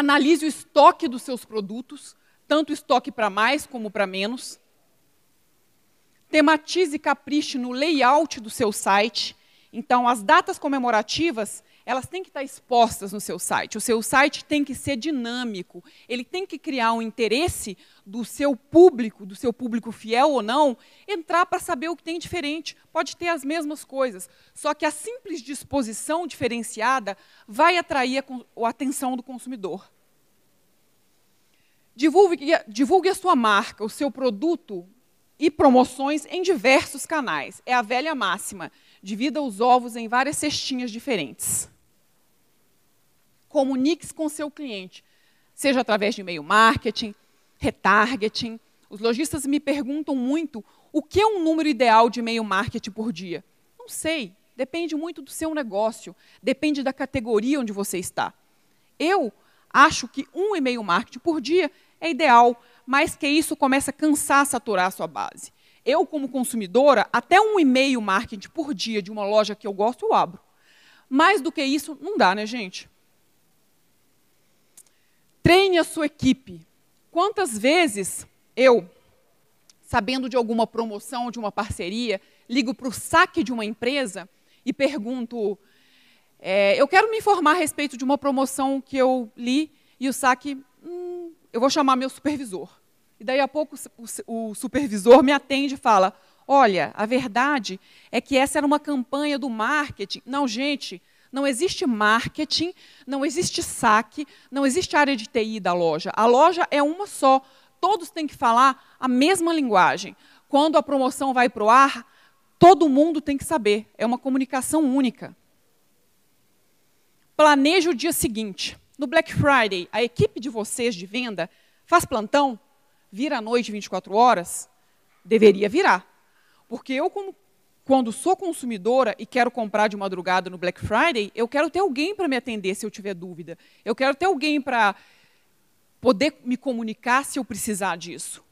analise o estoque dos seus produtos, tanto estoque para mais como para menos. Tematize e capriche no layout do seu site. Então, as datas comemorativas, elas têm que estar tá expostas no seu site. O seu site tem que ser dinâmico. Ele tem que criar um interesse do seu público, do seu público fiel ou não, entrar para saber o que tem diferente. Pode ter as mesmas coisas, só que a simples disposição diferenciada vai atrair a, a atenção do consumidor. Divulgue, divulgue a sua marca, o seu produto e promoções em diversos canais. É a velha máxima. Divida os ovos em várias cestinhas diferentes. Comunique-se com seu cliente, seja através de e-mail marketing, retargeting. Os lojistas me perguntam muito o que é um número ideal de e-mail marketing por dia. Não sei, depende muito do seu negócio, depende da categoria onde você está. Eu acho que um e-mail marketing por dia é ideal, mas que isso começa a cansar, saturar a sua base. Eu, como consumidora, até um e-mail marketing por dia de uma loja que eu gosto, eu abro. Mais do que isso, não dá, né, gente? Treine a sua equipe. Quantas vezes eu, sabendo de alguma promoção, de uma parceria, ligo para o saque de uma empresa e pergunto: é, eu quero me informar a respeito de uma promoção que eu li e o saque, hum, eu vou chamar meu supervisor. E daí a pouco o, o supervisor me atende e fala: Olha, a verdade é que essa era uma campanha do marketing. Não, gente, não existe marketing, não existe saque, não existe área de TI da loja. A loja é uma só. Todos têm que falar a mesma linguagem. Quando a promoção vai para o ar, todo mundo tem que saber. É uma comunicação única planeja o dia seguinte. No Black Friday, a equipe de vocês de venda faz plantão? Vira à noite 24 horas? Deveria virar. Porque eu, como, quando sou consumidora e quero comprar de madrugada no Black Friday, eu quero ter alguém para me atender se eu tiver dúvida. Eu quero ter alguém para poder me comunicar se eu precisar disso.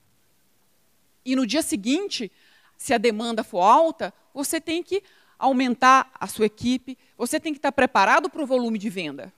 E no dia seguinte, se a demanda for alta, você tem que aumentar a sua equipe, você tem que estar preparado para o volume de venda.